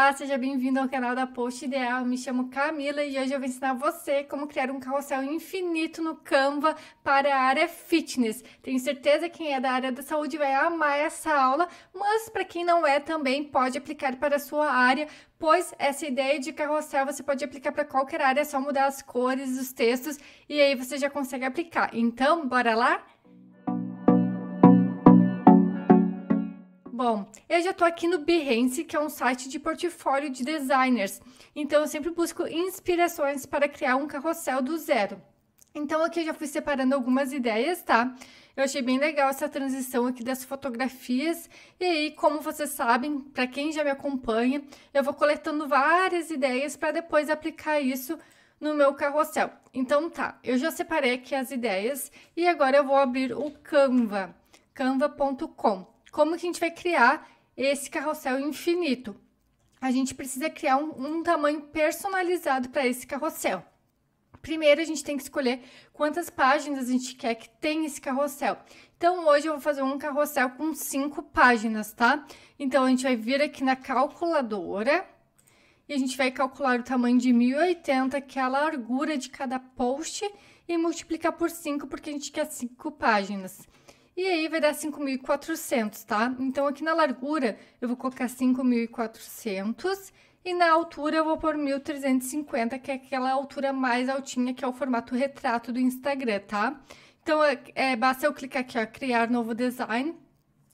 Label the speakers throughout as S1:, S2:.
S1: Olá, seja bem-vindo ao canal da Post Ideal. me chamo Camila e hoje eu vou ensinar você como criar um carrossel infinito no Canva para a área fitness. Tenho certeza que quem é da área da saúde vai amar essa aula, mas para quem não é também pode aplicar para a sua área, pois essa ideia de carrossel você pode aplicar para qualquer área, é só mudar as cores, os textos e aí você já consegue aplicar. Então, bora lá? Bom, eu já estou aqui no Behance, que é um site de portfólio de designers. Então, eu sempre busco inspirações para criar um carrossel do zero. Então, aqui eu já fui separando algumas ideias, tá? Eu achei bem legal essa transição aqui das fotografias. E aí, como vocês sabem, para quem já me acompanha, eu vou coletando várias ideias para depois aplicar isso no meu carrossel. Então tá, eu já separei aqui as ideias e agora eu vou abrir o Canva, canva.com como que a gente vai criar esse carrossel infinito? A gente precisa criar um, um tamanho personalizado para esse carrossel. Primeiro, a gente tem que escolher quantas páginas a gente quer que tenha esse carrossel. Então, hoje eu vou fazer um carrossel com cinco páginas, tá? Então, a gente vai vir aqui na calculadora e a gente vai calcular o tamanho de 1080, que é a largura de cada post, e multiplicar por 5, porque a gente quer cinco páginas. E aí vai dar 5.400, tá? Então, aqui na largura, eu vou colocar 5.400 e na altura eu vou pôr 1.350, que é aquela altura mais altinha, que é o formato retrato do Instagram, tá? Então, é, é, basta eu clicar aqui, ó, criar novo design,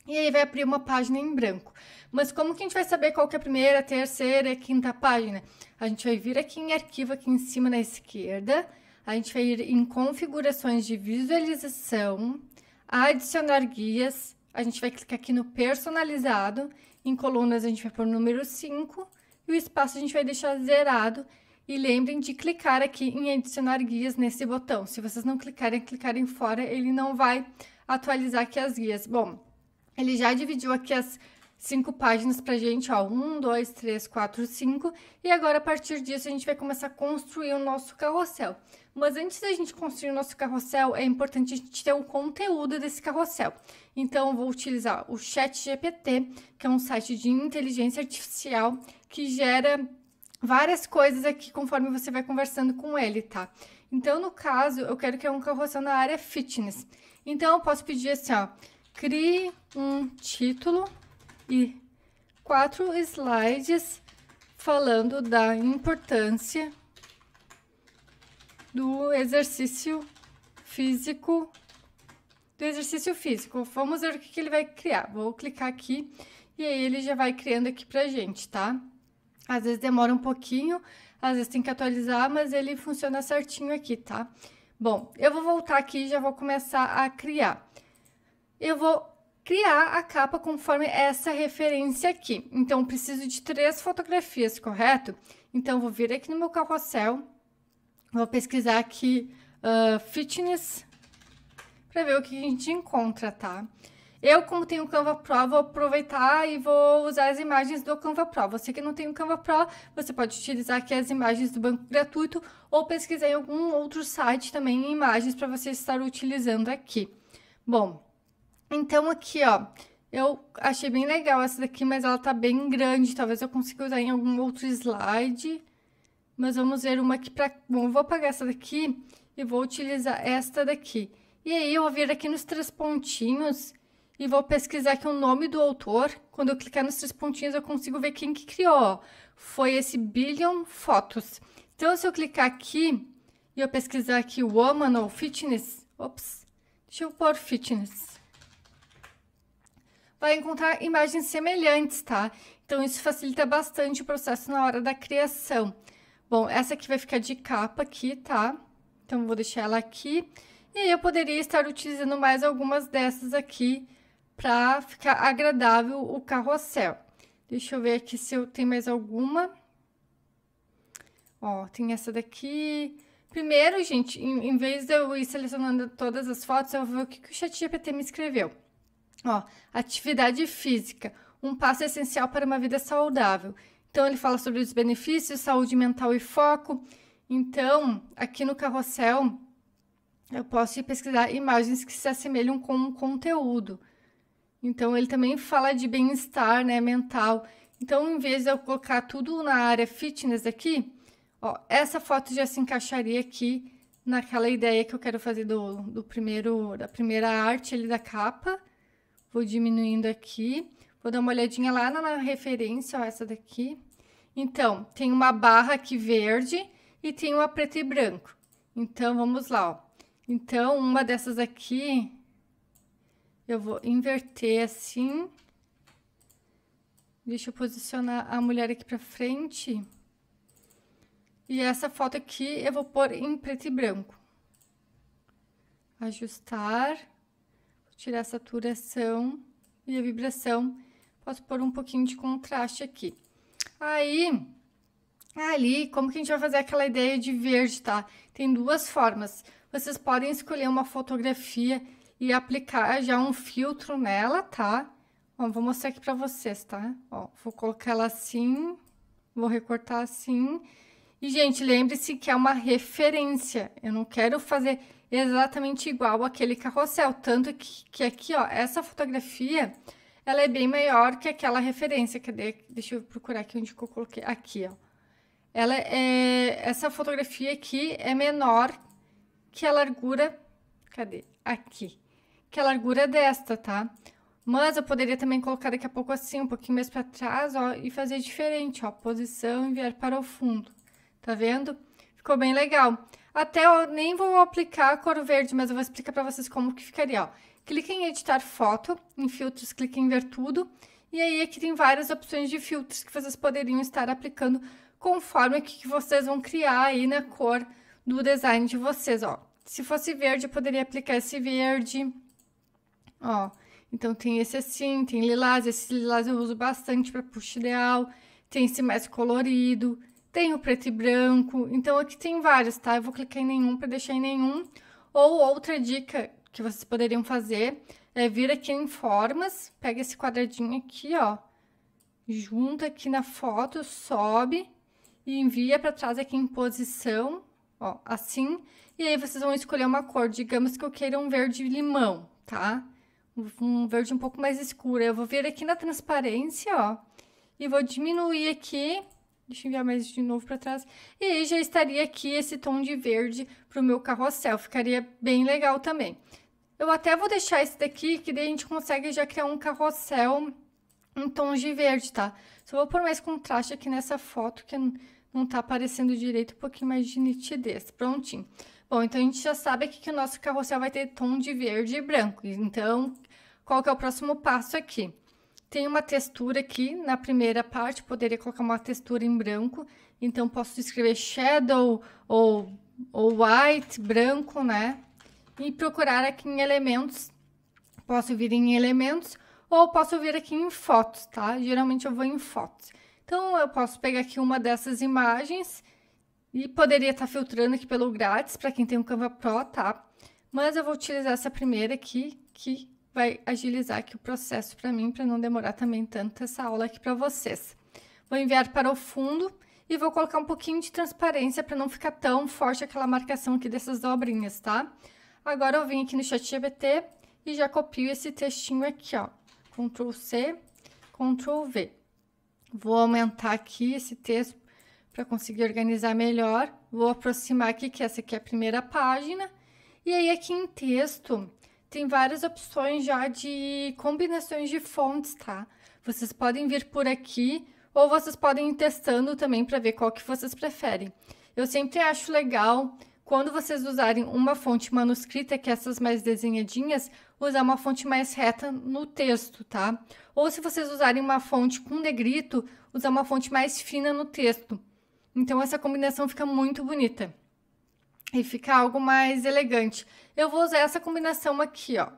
S1: e aí vai abrir uma página em branco. Mas como que a gente vai saber qual que é a primeira, a terceira e quinta página? A gente vai vir aqui em arquivo, aqui em cima na esquerda, a gente vai ir em configurações de visualização, adicionar guias, a gente vai clicar aqui no personalizado, em colunas a gente vai pôr o número 5 e o espaço a gente vai deixar zerado. E lembrem de clicar aqui em adicionar guias nesse botão. Se vocês não clicarem, clicarem fora, ele não vai atualizar aqui as guias. Bom, ele já dividiu aqui as cinco páginas pra gente, ó, um, dois, três, quatro, cinco, e agora a partir disso a gente vai começar a construir o nosso carrossel. Mas antes da gente construir o nosso carrossel, é importante a gente ter o um conteúdo desse carrossel. Então, vou utilizar o ChatGPT, que é um site de inteligência artificial que gera várias coisas aqui conforme você vai conversando com ele, tá? Então, no caso, eu quero que é um carrossel na área fitness. Então, eu posso pedir assim, ó, crie um título e quatro slides falando da importância do exercício físico do exercício físico. Vamos ver o que, ele vai criar. Vou clicar aqui e aí ele já vai criando aqui pra gente, tá? Às vezes demora um pouquinho, às vezes tem que atualizar, mas ele funciona certinho aqui, tá? Bom, eu vou voltar aqui e já vou começar a criar. Eu vou criar a capa conforme essa referência aqui. Então, preciso de três fotografias, correto? Então, vou vir aqui no meu carrossel, vou pesquisar aqui uh, fitness para ver o que a gente encontra, tá? Eu, como tenho o Canva Pro, vou aproveitar e vou usar as imagens do Canva Pro. Você que não tem o Canva Pro, você pode utilizar aqui as imagens do banco gratuito ou pesquisar em algum outro site também imagens para você estar utilizando aqui. Bom, então aqui, ó, eu achei bem legal essa daqui, mas ela tá bem grande, talvez eu consiga usar em algum outro slide. Mas vamos ver uma aqui pra... Bom, eu vou apagar essa daqui e vou utilizar esta daqui. E aí eu vou vir aqui nos três pontinhos e vou pesquisar aqui o nome do autor. Quando eu clicar nos três pontinhos eu consigo ver quem que criou. Foi esse Billion Photos. Então se eu clicar aqui e eu pesquisar aqui Woman ou Fitness... Ops, deixa eu pôr Fitness vai encontrar imagens semelhantes, tá? Então, isso facilita bastante o processo na hora da criação. Bom, essa aqui vai ficar de capa aqui, tá? Então, vou deixar ela aqui. E aí, eu poderia estar utilizando mais algumas dessas aqui para ficar agradável o carrossel. Deixa eu ver aqui se eu tenho mais alguma. Ó, tem essa daqui. Primeiro, gente, em, em vez de eu ir selecionando todas as fotos, eu vou ver o que, que o GPT me escreveu. Ó, atividade física, um passo essencial para uma vida saudável. Então ele fala sobre os benefícios, saúde mental e foco. Então, aqui no carrossel, eu posso ir pesquisar imagens que se assemelham com o conteúdo. Então, ele também fala de bem-estar né, mental. Então, em vez de eu colocar tudo na área fitness aqui, ó, essa foto já se encaixaria aqui naquela ideia que eu quero fazer do, do primeiro, da primeira arte ali da capa. Vou diminuindo aqui. Vou dar uma olhadinha lá na referência, ó, essa daqui. Então, tem uma barra aqui verde e tem uma preta e branco. Então, vamos lá, ó. Então, uma dessas aqui, eu vou inverter assim. Deixa eu posicionar a mulher aqui pra frente. E essa foto aqui eu vou pôr em preto e branco. Ajustar tirar a saturação e a vibração. Posso pôr um pouquinho de contraste aqui. Aí, ali, como que a gente vai fazer aquela ideia de verde, tá? Tem duas formas. Vocês podem escolher uma fotografia e aplicar já um filtro nela, tá? Ó, vou mostrar aqui pra vocês, tá? Ó, vou colocar ela assim, vou recortar assim. E, gente, lembre-se que é uma referência. Eu não quero fazer exatamente igual àquele carrossel. Tanto que, que aqui, ó, essa fotografia, ela é bem maior que aquela referência. Cadê? Deixa eu procurar aqui onde eu coloquei. Aqui, ó. Ela é, essa fotografia aqui é menor que a largura... Cadê? Aqui. Que a largura desta, tá? Mas eu poderia também colocar daqui a pouco assim, um pouquinho mais para trás, ó, e fazer diferente, ó, posição, enviar para o fundo. Tá vendo? Ficou bem legal. Até eu nem vou aplicar a cor verde, mas eu vou explicar para vocês como que ficaria, ó. Clique em editar foto, em filtros, clique em ver tudo. E aí aqui tem várias opções de filtros que vocês poderiam estar aplicando conforme que vocês vão criar aí na cor do design de vocês, ó. Se fosse verde, eu poderia aplicar esse verde, ó. Então tem esse assim, tem lilás, esse lilás eu uso bastante para push ideal, tem esse mais colorido, tem o preto e branco. Então aqui tem vários, tá? Eu vou clicar em nenhum para deixar em nenhum. Ou outra dica que vocês poderiam fazer é vir aqui em formas, pega esse quadradinho aqui, ó, junta aqui na foto, sobe e envia para trás aqui em posição, ó, assim. E aí vocês vão escolher uma cor, digamos que eu queira um verde limão, tá? Um verde um pouco mais escuro. Eu vou vir aqui na transparência, ó, e vou diminuir aqui Deixa eu enviar mais de novo para trás. E aí já estaria aqui esse tom de verde para o meu carrossel. Ficaria bem legal também. Eu até vou deixar esse daqui, que daí a gente consegue já criar um carrossel em tons de verde, tá? Só vou pôr mais contraste aqui nessa foto, que não tá aparecendo direito, um pouquinho mais de nitidez. Prontinho. Bom, então a gente já sabe aqui que o nosso carrossel vai ter tom de verde e branco. Então, qual que é o próximo passo aqui? Tem uma textura aqui na primeira parte, poderia colocar uma textura em branco. Então, posso escrever shadow ou, ou white, branco, né? E procurar aqui em elementos. Posso vir em elementos ou posso vir aqui em fotos, tá? Geralmente eu vou em fotos. Então, eu posso pegar aqui uma dessas imagens e poderia estar tá filtrando aqui pelo grátis para quem tem um Canva Pro, tá? Mas eu vou utilizar essa primeira aqui, que vai agilizar aqui o processo para mim, para não demorar também tanto essa aula aqui para vocês. Vou enviar para o fundo e vou colocar um pouquinho de transparência para não ficar tão forte aquela marcação aqui dessas dobrinhas, tá? Agora eu vim aqui no chat GBT e já copio esse textinho aqui, ó. Ctrl C, Ctrl V. Vou aumentar aqui esse texto para conseguir organizar melhor. Vou aproximar aqui, que essa aqui é a primeira página. E aí aqui em texto, tem várias opções já de combinações de fontes, tá? Vocês podem vir por aqui ou vocês podem ir testando também para ver qual que vocês preferem. Eu sempre acho legal quando vocês usarem uma fonte manuscrita, que é essas mais desenhadinhas, usar uma fonte mais reta no texto, tá? Ou se vocês usarem uma fonte com negrito, usar uma fonte mais fina no texto. Então essa combinação fica muito bonita e ficar algo mais elegante. Eu vou usar essa combinação aqui, ó.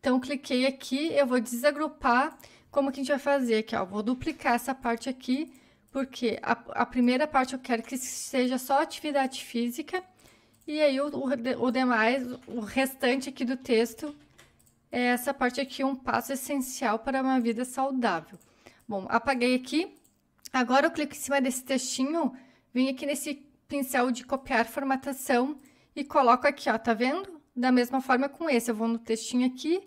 S1: Então, cliquei aqui, eu vou desagrupar. Como que a gente vai fazer aqui, ó? Vou duplicar essa parte aqui, porque a, a primeira parte eu quero que seja só atividade física. E aí, o, o, o demais, o restante aqui do texto, é essa parte aqui, um passo essencial para uma vida saudável. Bom, apaguei aqui. Agora, eu clico em cima desse textinho, vim aqui nesse pincel de copiar formatação e coloco aqui, ó, tá vendo? Da mesma forma com esse, eu vou no textinho aqui,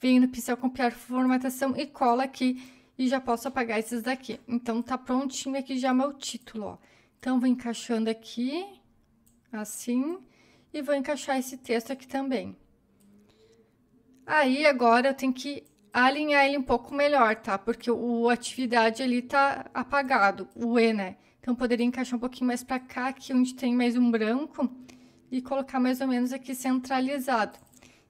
S1: venho no pincel copiar formatação e colo aqui e já posso apagar esses daqui. Então, tá prontinho aqui já meu título, ó. Então, vou encaixando aqui, assim, e vou encaixar esse texto aqui também. Aí, agora, eu tenho que alinhar ele um pouco melhor, tá? Porque o atividade ali tá apagado, o E, né? Então, poderia encaixar um pouquinho mais para cá, aqui onde tem mais um branco, e colocar mais ou menos aqui centralizado.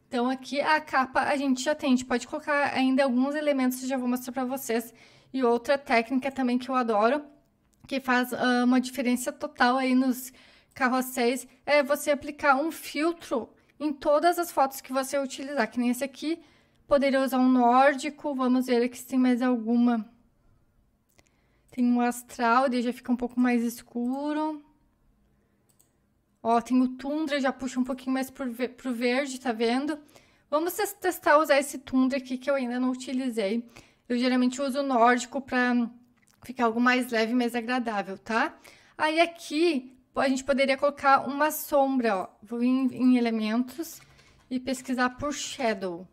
S1: Então, aqui a capa a gente já tem, a gente pode colocar ainda alguns elementos que já vou mostrar para vocês. E outra técnica também que eu adoro, que faz uh, uma diferença total aí nos carrosséis, é você aplicar um filtro em todas as fotos que você utilizar, que nem esse aqui. Poderia usar um nórdico, vamos ver aqui se tem mais alguma tem o astral, ele já fica um pouco mais escuro. Ó, tem o tundra, já puxa um pouquinho mais pro, ver, pro verde, tá vendo? Vamos testar usar esse tundra aqui que eu ainda não utilizei. Eu geralmente uso o nórdico pra ficar algo mais leve e mais agradável, tá? Aí aqui a gente poderia colocar uma sombra, ó. Vou em, em elementos e pesquisar por shadow.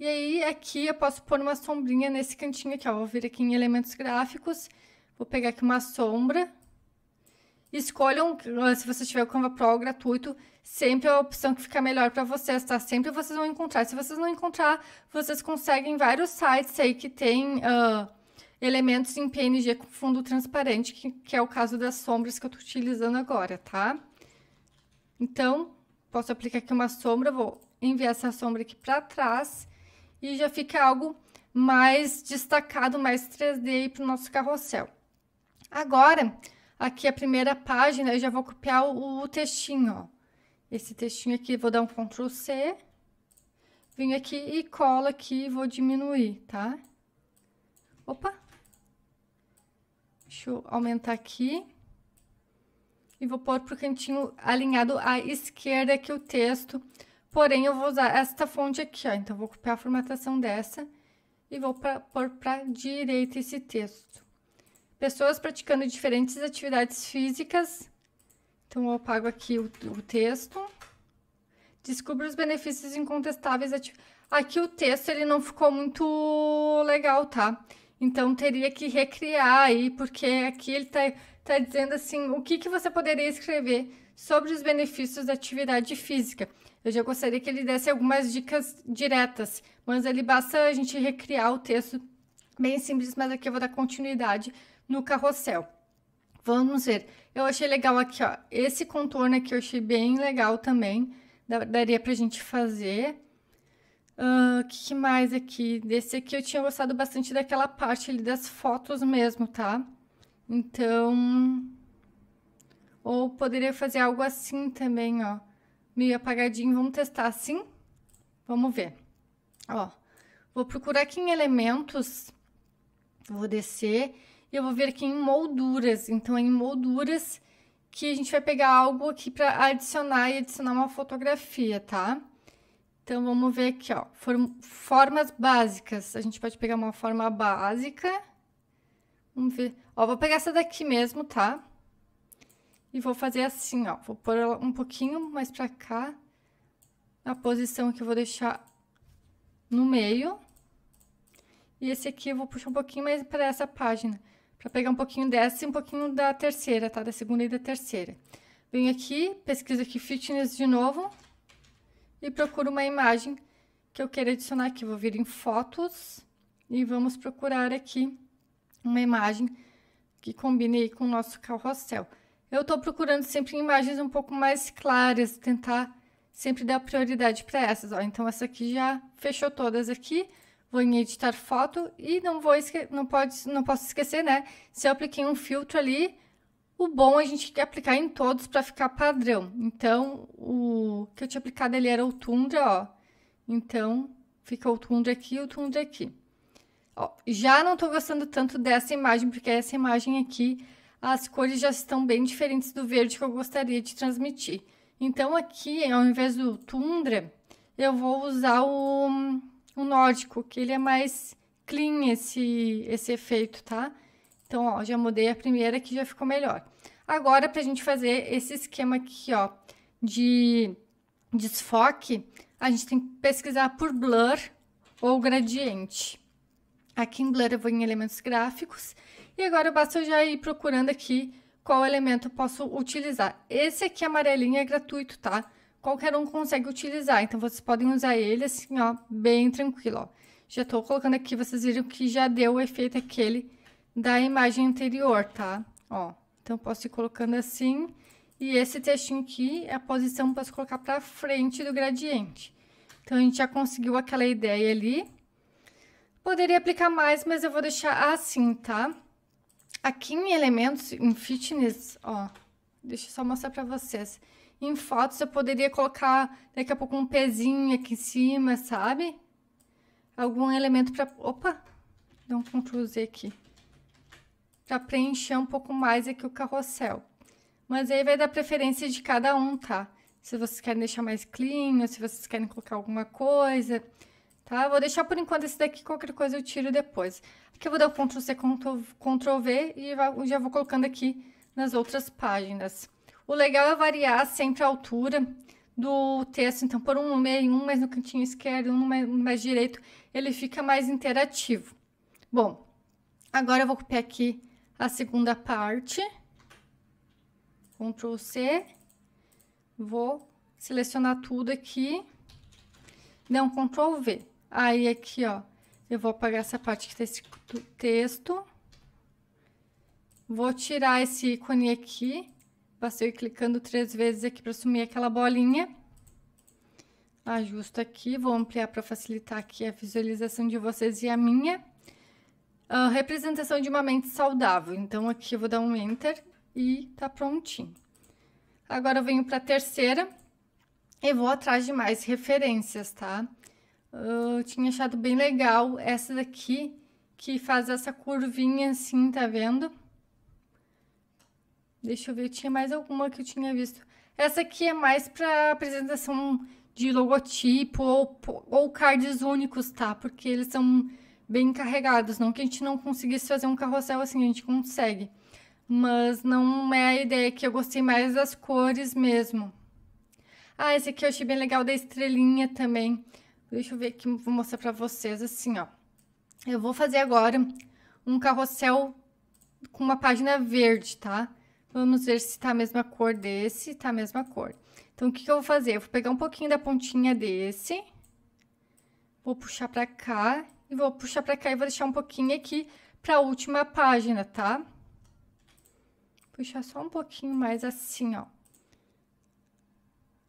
S1: E aí aqui eu posso pôr uma sombrinha nesse cantinho aqui, ó. Vou vir aqui em elementos gráficos, vou pegar aqui uma sombra. Escolham, eh, se você tiver o Canva Pro gratuito, sempre é a opção que fica melhor para vocês, tá? Sempre vocês vão encontrar. Se vocês não encontrar, vocês conseguem vários sites aí que tem uh, elementos em PNG com fundo transparente, que, que é o caso das sombras que eu tô utilizando agora, tá? Então, posso aplicar aqui uma sombra, vou enviar essa sombra aqui para trás e já fica algo mais destacado, mais 3D para o nosso carrossel. Agora, aqui a primeira página, eu já vou copiar o, o textinho, ó. Esse textinho aqui, vou dar um Ctrl C, vim aqui e colo aqui vou diminuir, tá? Opa! Deixa eu aumentar aqui. E vou pôr pro cantinho alinhado à esquerda que o texto Porém, eu vou usar esta fonte aqui, ó. Então, vou copiar a formatação dessa e vou pra, pôr para direita esse texto. Pessoas praticando diferentes atividades físicas. Então, eu apago aqui o, o texto. Descubra os benefícios incontestáveis. Ati... Aqui o texto, ele não ficou muito legal, tá? Então, teria que recriar aí, porque aqui ele tá, tá dizendo assim, o que, que você poderia escrever sobre os benefícios da atividade física. Eu já gostaria que ele desse algumas dicas diretas, mas ele basta a gente recriar o texto bem simples, mas aqui eu vou dar continuidade no carrossel. Vamos ver. Eu achei legal aqui, ó. Esse contorno aqui eu achei bem legal também. Daria pra gente fazer. O uh, que mais aqui? Desse aqui eu tinha gostado bastante daquela parte ali das fotos mesmo, tá? Então, ou poderia fazer algo assim também, ó. Meio apagadinho. Vamos testar assim? Vamos ver. Ó, vou procurar aqui em elementos. Vou descer e eu vou ver aqui em molduras. Então, é em molduras que a gente vai pegar algo aqui para adicionar e adicionar uma fotografia, tá? Então, vamos ver aqui, ó. Formas básicas. A gente pode pegar uma forma básica. Vamos ver. Ó, vou pegar essa daqui mesmo, tá? E vou fazer assim, ó. Vou pôr ela um pouquinho mais pra cá. na posição que eu vou deixar no meio. E esse aqui eu vou puxar um pouquinho mais pra essa página. Pra pegar um pouquinho dessa e um pouquinho da terceira, tá? Da segunda e da terceira. Venho aqui, pesquiso aqui fitness de novo. E procuro uma imagem que eu quero adicionar aqui. Vou vir em fotos e vamos procurar aqui uma imagem que combine com o nosso carrossel. Eu estou procurando sempre imagens um pouco mais claras, tentar sempre dar prioridade para essas. Ó. Então, essa aqui já fechou todas aqui. Vou em editar foto e não vou não, pode, não posso esquecer, né? Se eu apliquei um filtro ali, o bom a gente quer aplicar em todos para ficar padrão. Então, o que eu tinha aplicado ali era o Tundra, ó. Então, fica o Tundra aqui e o Tundra aqui. Ó, já não estou gostando tanto dessa imagem, porque essa imagem aqui as cores já estão bem diferentes do verde que eu gostaria de transmitir. Então, aqui, ao invés do Tundra, eu vou usar o, o Nórdico, que ele é mais clean esse, esse efeito, tá? Então, ó, já mudei a primeira que já ficou melhor. Agora, para a gente fazer esse esquema aqui, ó, de desfoque, a gente tem que pesquisar por blur ou gradiente. Aqui em blur eu vou em elementos gráficos e agora basta eu já ir procurando aqui qual elemento posso utilizar. Esse aqui amarelinho é gratuito, tá? Qualquer um consegue utilizar, então vocês podem usar ele assim, ó, bem tranquilo, ó. Já tô colocando aqui, vocês viram que já deu o efeito aquele da imagem anterior, tá? Ó, então posso ir colocando assim, e esse textinho aqui é a posição para colocar para frente do gradiente. Então a gente já conseguiu aquela ideia ali. Poderia aplicar mais, mas eu vou deixar assim, tá? Aqui em elementos, em fitness, ó, deixa eu só mostrar para vocês. Em fotos eu poderia colocar daqui a pouco um pezinho aqui em cima, sabe? Algum elemento para, opa, dá um Ctrl Z aqui. Para preencher um pouco mais aqui o carrossel. Mas aí vai dar preferência de cada um, tá? Se vocês querem deixar mais clean, ou se vocês querem colocar alguma coisa. Tá? Vou deixar por enquanto esse daqui, qualquer coisa eu tiro depois. Aqui eu vou dar o Ctrl C, Ctrl V e já vou colocando aqui nas outras páginas. O legal é variar sempre a altura do texto, então por um meio, um mais no cantinho esquerdo, um mais, direito, ele fica mais interativo. Bom, agora eu vou copiar aqui a segunda parte, Ctrl C, vou selecionar tudo aqui, dar um Ctrl V. Aí, aqui, ó, eu vou apagar essa parte que tá escrito texto. Vou tirar esse ícone aqui. Passei clicando três vezes aqui para sumir aquela bolinha. Ajusto aqui, vou ampliar para facilitar aqui a visualização de vocês e a minha. Ah, representação de uma mente saudável. Então, aqui eu vou dar um Enter e tá prontinho. Agora eu venho para a terceira e vou atrás de mais referências, tá? eu tinha achado bem legal essa daqui, que faz essa curvinha assim, tá vendo? Deixa eu ver, eu tinha mais alguma que eu tinha visto. Essa aqui é mais para apresentação de logotipo ou, ou cards únicos, tá? Porque eles são bem carregados. Não que a gente não conseguisse fazer um carrossel assim, a gente consegue. Mas não é a ideia que eu gostei mais das cores mesmo. Ah, esse aqui eu achei bem legal da estrelinha também. Deixa eu ver aqui, vou mostrar para vocês assim, ó. Eu vou fazer agora um carrossel com uma página verde, tá? Vamos ver se tá a mesma cor desse, tá a mesma cor. Então, o que, que eu vou fazer? Eu vou pegar um pouquinho da pontinha desse, vou puxar para cá e vou puxar para cá e vou deixar um pouquinho aqui para a última página, tá? Puxar só um pouquinho mais assim, ó.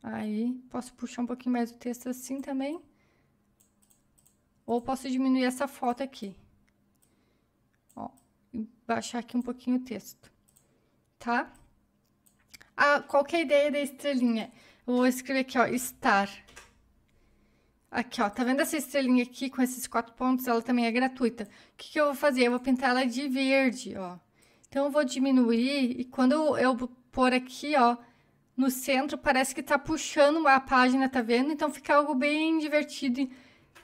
S1: Aí, posso puxar um pouquinho mais o texto assim também. Ou posso diminuir essa foto aqui. Ó, e baixar aqui um pouquinho o texto. Tá? Ah, qual é a ideia da estrelinha? Eu vou escrever aqui, ó, estar. Aqui, ó, tá vendo essa estrelinha aqui com esses quatro pontos? Ela também é gratuita. O que, que eu vou fazer? Eu vou pintar ela de verde, ó. Então, eu vou diminuir e quando eu, eu pôr aqui, ó, no centro, parece que tá puxando a página, tá vendo? Então, fica algo bem divertido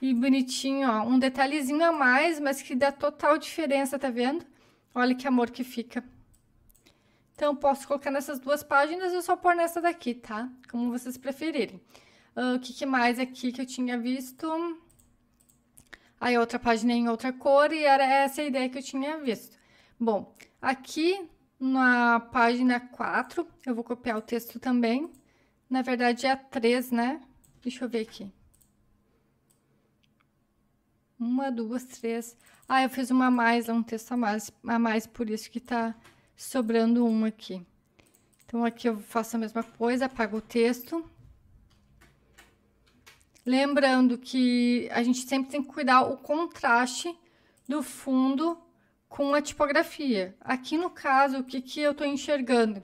S1: e bonitinho, ó. Um detalhezinho a mais, mas que dá total diferença, tá vendo? Olha que amor que fica. Então, posso colocar nessas duas páginas ou só pôr nessa daqui, tá? Como vocês preferirem. Uh, o que, que, mais aqui que eu tinha visto? Aí, outra página em outra cor e era essa a ideia que eu tinha visto. Bom, aqui na página 4, eu vou copiar o texto também. Na verdade, é a 3, né? Deixa eu ver aqui. Uma, duas, três. Ah, eu fiz uma a mais, um texto a mais, a mais por isso que tá sobrando um aqui. Então, aqui eu faço a mesma coisa, apago o texto. Lembrando que a gente sempre tem que cuidar o contraste do fundo com a tipografia. Aqui, no caso, o que, que eu tô enxergando?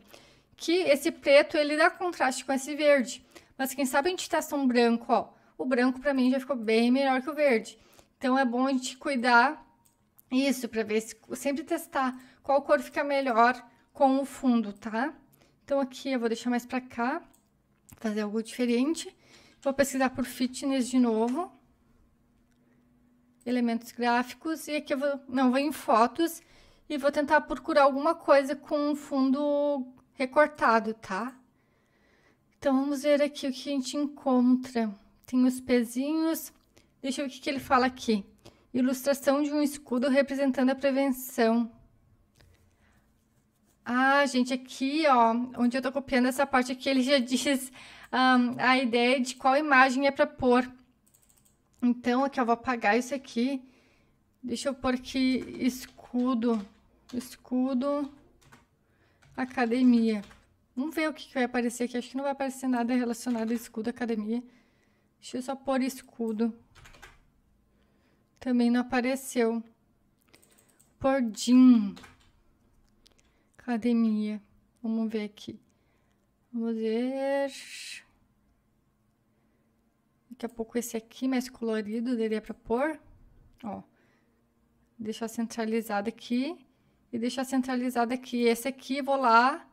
S1: Que esse preto, ele dá contraste com esse verde. Mas quem sabe a gente testa um branco, ó. O branco, para mim, já ficou bem melhor que o verde. Então é bom a gente cuidar isso para ver se sempre testar qual cor fica melhor com o fundo, tá? Então aqui eu vou deixar mais para cá, fazer algo diferente. Vou pesquisar por fitness de novo. Elementos gráficos e aqui eu vou, não, vou em fotos e vou tentar procurar alguma coisa com um fundo recortado, tá? Então vamos ver aqui o que a gente encontra. Tem os pezinhos, Deixa eu ver o que, que ele fala aqui. Ilustração de um escudo representando a prevenção. Ah, gente, aqui, ó, onde eu tô copiando essa parte aqui, ele já diz um, a ideia de qual imagem é para pôr. Então, aqui eu vou apagar isso aqui. Deixa eu pôr aqui escudo, escudo, academia. Vamos ver o que, que vai aparecer aqui. Acho que não vai aparecer nada relacionado a escudo, academia. Deixa eu só pôr escudo. Também não apareceu. Pordim. Academia. Vamos ver aqui. Vamos ver. Daqui a pouco esse aqui, mais colorido, daria para pôr. Ó. Deixar centralizado aqui. E deixar centralizado aqui. Esse aqui, vou lá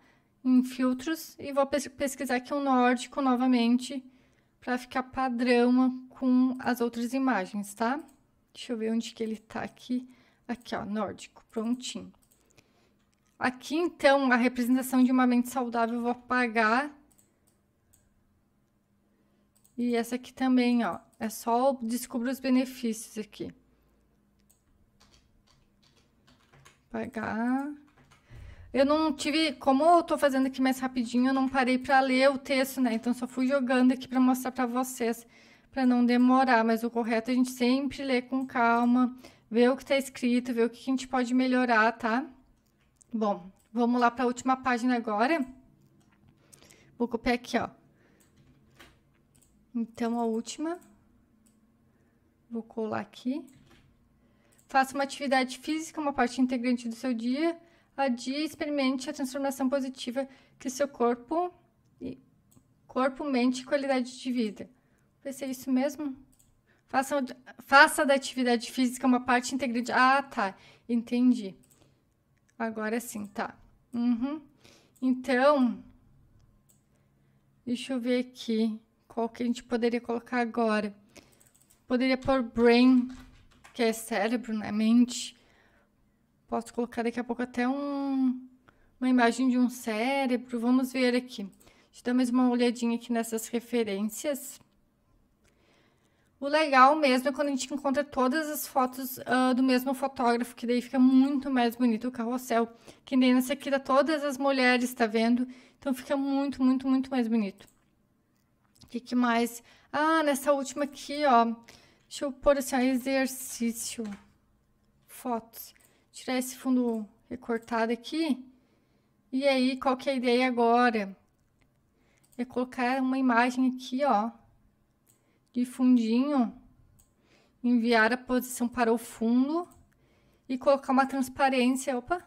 S1: em filtros e vou pesquisar aqui o um nórdico novamente para ficar padrão com as outras imagens, tá? Deixa eu ver onde que ele tá aqui. Aqui, ó, nórdico, prontinho. Aqui, então, a representação de uma mente saudável eu vou apagar. E essa aqui também, ó. É só descubra os benefícios aqui. Apagar. Eu não tive, como eu tô fazendo aqui mais rapidinho, eu não parei para ler o texto, né? Então só fui jogando aqui para mostrar para vocês para não demorar, mas o correto é a gente sempre ler com calma, ver o que está escrito, ver o que a gente pode melhorar, tá? Bom, vamos lá para a última página agora. Vou copiar aqui, ó. Então, a última. Vou colar aqui. Faça uma atividade física, uma parte integrante do seu dia. A dia experimente a transformação positiva que seu corpo, corpo, mente e qualidade de vida. Vai ser isso mesmo? Faça, faça da atividade física uma parte integrante. Ah, tá. Entendi. Agora sim, tá. Uhum. Então, deixa eu ver aqui qual que a gente poderia colocar agora. Poderia pôr brain, que é cérebro, né? Mente. Posso colocar daqui a pouco até um, uma imagem de um cérebro. Vamos ver aqui. Deixa eu dar mais uma olhadinha aqui nessas referências. O legal mesmo é quando a gente encontra todas as fotos uh, do mesmo fotógrafo, que daí fica muito mais bonito o carrossel. Que nem nessa aqui tá todas as mulheres, tá vendo? Então fica muito, muito, muito mais bonito. O que, que mais? Ah, nessa última aqui, ó. Deixa eu pôr assim, ó, exercício. Fotos. Tirar esse fundo recortado aqui. E aí, qual que é a ideia agora? É colocar uma imagem aqui, ó de fundinho, enviar a posição para o fundo e colocar uma transparência, opa,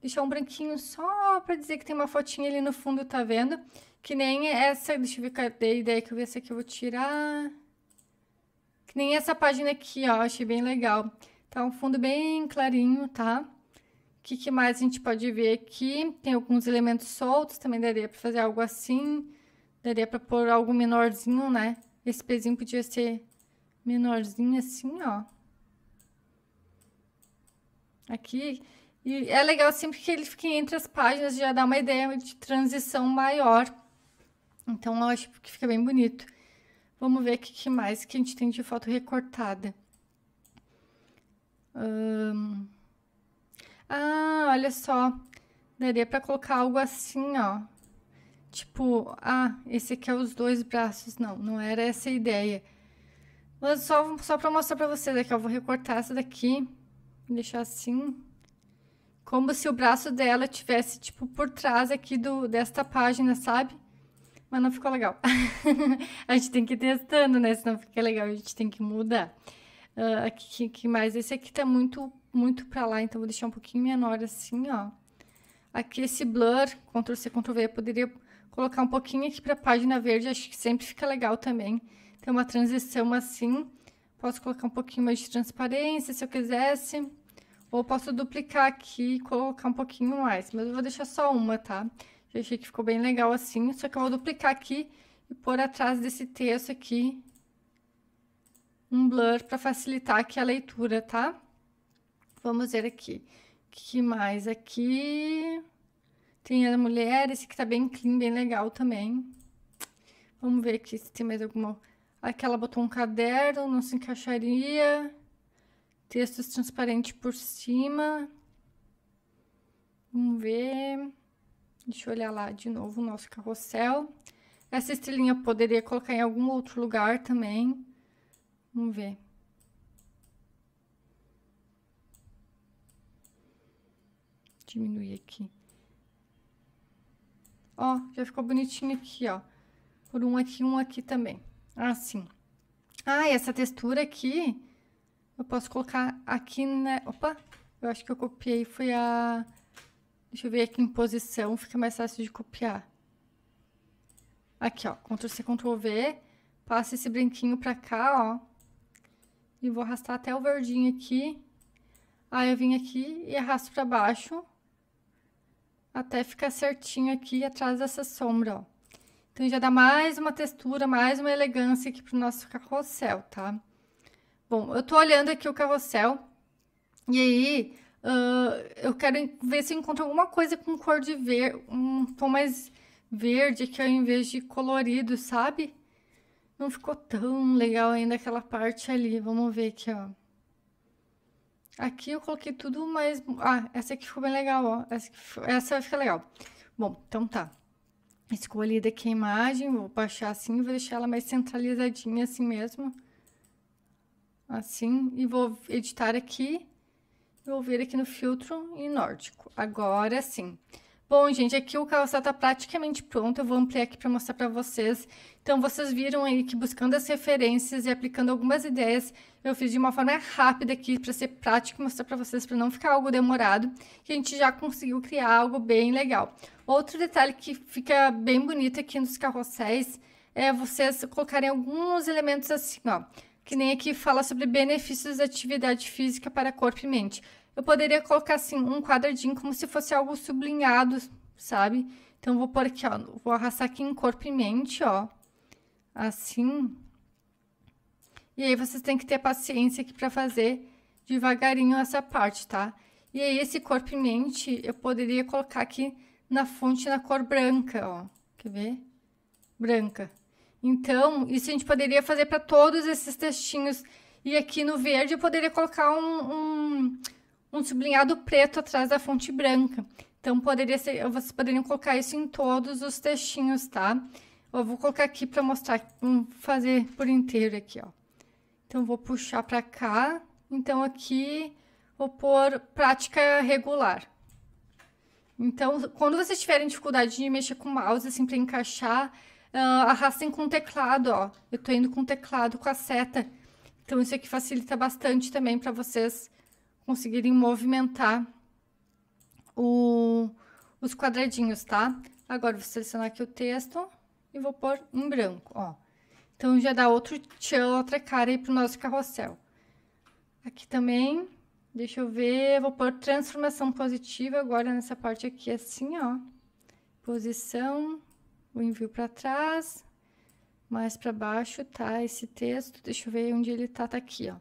S1: deixar um branquinho só para dizer que tem uma fotinha ali no fundo, tá vendo? Que nem essa, deixa eu ver cadê a ideia que eu vi, essa aqui eu vou tirar. Que nem essa página aqui, ó, achei bem legal. Tá um fundo bem clarinho, tá? O que, que mais a gente pode ver aqui? Tem alguns elementos soltos, também daria para fazer algo assim. Daria para pôr algo menorzinho, né? Esse pezinho podia ser menorzinho assim, ó. Aqui. E é legal sempre que ele fique entre as páginas, já dá uma ideia de transição maior. Então, eu acho que fica bem bonito. Vamos ver o que mais que a gente tem de foto recortada. Ah, olha só. Daria para colocar algo assim, ó tipo, ah, esse aqui é os dois braços. Não, não era essa a ideia. Mas só, só pra mostrar pra vocês aqui, eu vou recortar essa daqui, deixar assim, como se o braço dela tivesse, tipo, por trás aqui do, desta página, sabe? Mas não ficou legal. a gente tem que ir testando, né? Se não fica legal, a gente tem que mudar. Uh, aqui, que mais? Esse aqui tá muito, muito pra lá, então vou deixar um pouquinho menor assim, ó. Aqui esse blur, Ctrl-C, Ctrl-V, eu poderia colocar um pouquinho aqui para a página verde, acho que sempre fica legal também. Tem uma transição assim, posso colocar um pouquinho mais de transparência se eu quisesse, ou posso duplicar aqui e colocar um pouquinho mais, mas eu vou deixar só uma, tá? Eu achei que ficou bem legal assim, só que eu vou duplicar aqui e pôr atrás desse texto aqui um blur para facilitar aqui a leitura, tá? Vamos ver aqui. O que mais aqui? Tem a mulher, esse que tá bem clean, bem legal também. Vamos ver aqui se tem mais alguma. Aquela botou um caderno, não se encaixaria. Textos transparentes por cima. Vamos ver. Deixa eu olhar lá de novo o nosso carrossel. Essa estrelinha eu poderia colocar em algum outro lugar também. Vamos ver. Diminuir aqui. Ó, já ficou bonitinho aqui, ó. Por um aqui, um aqui também. Assim. Ah, e essa textura aqui, eu posso colocar aqui, né? Opa, eu acho que eu copiei, foi a... Deixa eu ver aqui em posição, fica mais fácil de copiar. Aqui, ó, Ctrl-C, Ctrl-V, passo esse branquinho pra cá, ó. E vou arrastar até o verdinho aqui. Aí eu vim aqui e arrasto pra baixo até ficar certinho aqui atrás dessa sombra, ó. Então, já dá mais uma textura, mais uma elegância aqui pro nosso carrossel, tá? Bom, eu tô olhando aqui o carrossel, e aí uh, eu quero ver se eu encontro alguma coisa com cor de verde, um tom mais verde aqui ao invés de colorido, sabe? Não ficou tão legal ainda aquela parte ali, vamos ver aqui, ó. Aqui eu coloquei tudo, mas... Ah, essa aqui ficou bem legal, ó. Essa, essa vai ficar legal. Bom, então tá. Escolhi daqui a imagem, vou baixar assim, vou deixar ela mais centralizadinha assim mesmo. Assim, e vou editar aqui, vou vir aqui no filtro e nórdico. Agora sim. Sim. Bom, gente, aqui o calçado está praticamente pronto, eu vou ampliar aqui para mostrar para vocês. Então, vocês viram aí que buscando as referências e aplicando algumas ideias, eu fiz de uma forma rápida aqui para ser prático e mostrar para vocês, para não ficar algo demorado, que a gente já conseguiu criar algo bem legal. Outro detalhe que fica bem bonito aqui nos carrosséis é vocês colocarem alguns elementos assim, ó que nem aqui fala sobre benefícios da atividade física para corpo e mente. Eu poderia colocar assim um quadradinho como se fosse algo sublinhado, sabe? Então vou por aqui, ó, vou arrastar aqui em corpo e mente, ó. Assim. E aí vocês têm que ter paciência aqui para fazer devagarinho essa parte, tá? E aí esse corpo e mente eu poderia colocar aqui na fonte na cor branca, ó. Quer ver? Branca. Então, isso a gente poderia fazer para todos esses textinhos. E aqui no verde eu poderia colocar um, um um sublinhado preto atrás da fonte branca. Então, poderia ser, vocês poderiam colocar isso em todos os textinhos, tá? Eu vou colocar aqui para mostrar, vamos hum, fazer por inteiro aqui, ó. Então, vou puxar para cá. Então, aqui, vou pôr prática regular. Então, quando vocês tiverem dificuldade de mexer com o mouse, assim, para encaixar, uh, arrastem com o teclado, ó. Eu estou indo com o teclado, com a seta. Então, isso aqui facilita bastante também para vocês conseguirem movimentar o, os quadradinhos, tá? Agora, vou selecionar aqui o texto e vou pôr em branco, ó. Então, já dá outro tchan, outra cara aí pro nosso carrossel. Aqui também, deixa eu ver, vou pôr transformação positiva agora nessa parte aqui, assim, ó. Posição, o envio para trás, mais para baixo tá esse texto, deixa eu ver onde ele tá, tá aqui, ó.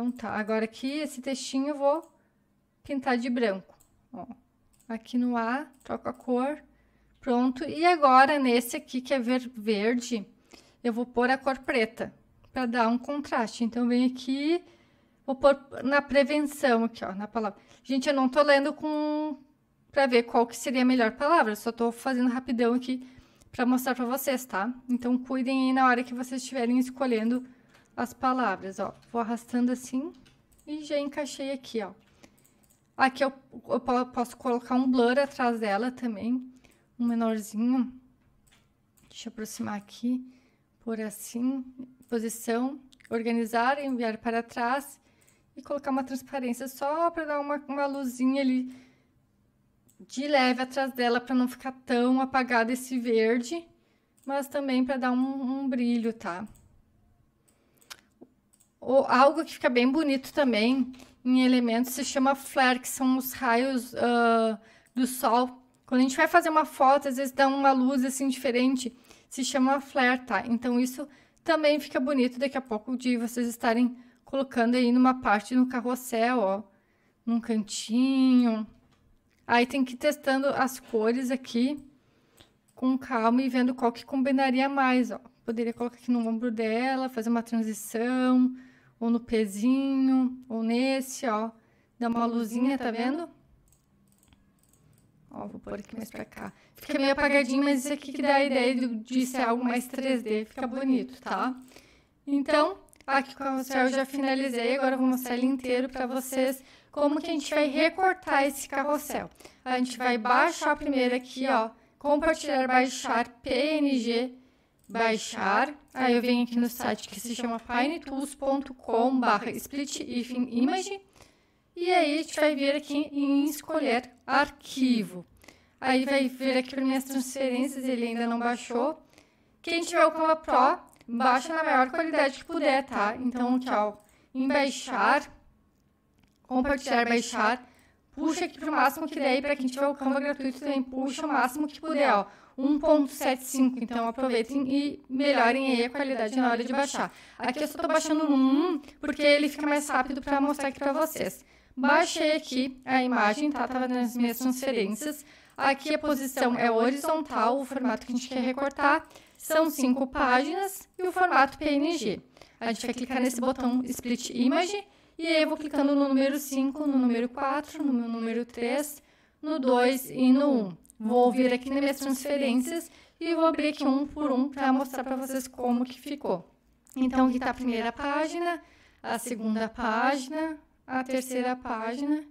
S1: Então tá, agora aqui esse textinho eu vou pintar de branco, ó. Aqui no A, troco a cor, pronto. E agora nesse aqui que é ver verde, eu vou pôr a cor preta para dar um contraste. Então vem aqui, vou pôr na prevenção aqui, ó, na palavra. Gente, eu não tô lendo com para ver qual que seria a melhor palavra, só tô fazendo rapidão aqui para mostrar para vocês, tá? Então cuidem aí na hora que vocês estiverem escolhendo as palavras, ó. Vou arrastando assim e já encaixei aqui, ó. Aqui eu, eu posso colocar um blur atrás dela também, um menorzinho. Deixa eu aproximar aqui, por assim, posição, organizar, enviar para trás e colocar uma transparência só para dar uma, uma luzinha ali de leve atrás dela para não ficar tão apagado esse verde, mas também para dar um, um brilho, tá? Ou algo que fica bem bonito também em elementos se chama flare, que são os raios uh, do sol. Quando a gente vai fazer uma foto, às vezes dá uma luz assim diferente, se chama flare, tá? Então isso também fica bonito daqui a pouco de vocês estarem colocando aí numa parte no carrossel, ó, num cantinho. Aí tem que ir testando as cores aqui com calma e vendo qual que combinaria mais, ó. Poderia colocar aqui no ombro dela, fazer uma transição, ou no pezinho, ou nesse, ó. Dá uma luzinha, tá vendo? Ó, vou pôr aqui mais pra cá. Fica meio apagadinho, mas isso aqui que dá a ideia de, de ser algo mais 3D, fica bonito, tá? Então, tá aqui com o carrossel eu já finalizei, agora eu vou mostrar ele inteiro pra vocês como que a gente vai recortar esse carrossel. A gente vai baixar primeiro aqui, ó, compartilhar, baixar PNG, baixar, aí eu venho aqui no site que se chama pinetools.com barra split-image e aí a gente vai vir aqui em escolher arquivo. Aí vai vir aqui para minhas transferências, ele ainda não baixou. Quem tiver o Canva Pro, baixa na maior qualidade que puder, tá? Então aqui ó, em baixar, compartilhar, baixar, puxa aqui para o máximo que der e para quem tiver o Canva gratuito também puxa o máximo que puder, ó. 1.75, então aproveitem e melhorem aí a qualidade na hora de baixar. Aqui eu só estou baixando no 1, porque ele fica mais rápido para mostrar aqui para vocês. Baixei aqui a imagem, tá? Tava nas minhas transferências. Aqui a posição é horizontal, o formato que a gente quer recortar. São cinco páginas e o formato PNG. A gente vai clicar nesse botão Split Image e aí eu vou clicando no número 5, no número 4, no número 3, no 2 e no 1. Vou vir aqui nas minhas transferências e vou abrir aqui um por um para mostrar para vocês como que ficou. Então, aqui está a primeira página, a segunda página, a terceira página,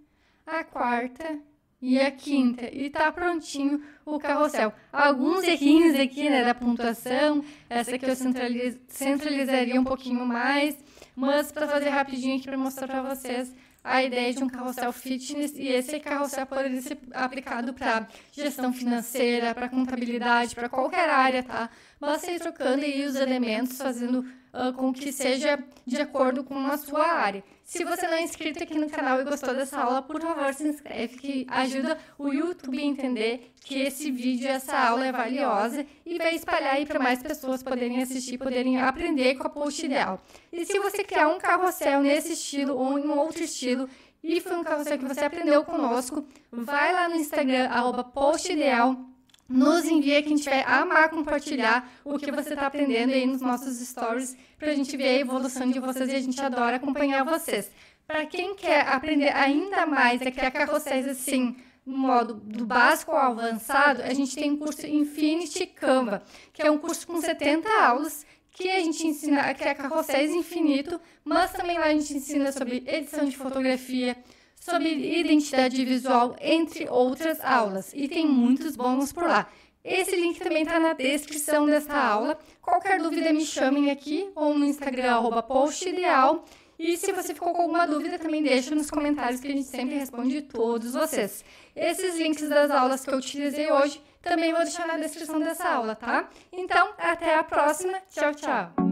S1: a quarta e a quinta. E está prontinho o carrossel. Alguns errinhos aqui, né, da pontuação, essa que eu centraliz centralizaria um pouquinho mais, mas para fazer rapidinho aqui para mostrar para vocês a ideia de um carrossel fitness e esse carrossel poderia ser aplicado para gestão financeira, para contabilidade, para qualquer área, tá? basta ir trocando aí os elementos, fazendo uh, com que seja de acordo com a sua área. Se você não é inscrito aqui no canal e gostou dessa aula, por favor, se inscreve, que ajuda o YouTube a entender que esse vídeo, essa aula é valiosa e vai espalhar aí para mais pessoas poderem assistir, poderem aprender com a post ideal. E se você criar um carrossel nesse estilo ou em outro estilo, e foi um carrossel que você aprendeu conosco, vai lá no Instagram, arroba postideal.com nos envia quem tiver amar compartilhar o que você está aprendendo aí nos nossos stories para a gente ver a evolução de vocês e a gente adora acompanhar vocês. Para quem quer aprender ainda mais a criar carrosséis assim, no modo do básico ao avançado, a gente tem um curso Infinity Canva, que é um curso com 70 aulas que a gente ensina a é carrosséis infinito, mas também lá a gente ensina sobre edição de fotografia, sobre identidade visual, entre outras aulas, e tem muitos bônus por lá. Esse link também está na descrição dessa aula. Qualquer dúvida, me chamem aqui ou no Instagram, postideal. E se você ficou com alguma dúvida, também deixa nos comentários que a gente sempre responde todos vocês. Esses links das aulas que eu utilizei hoje também vou deixar na descrição dessa aula, tá? Então, até a próxima. Tchau, tchau.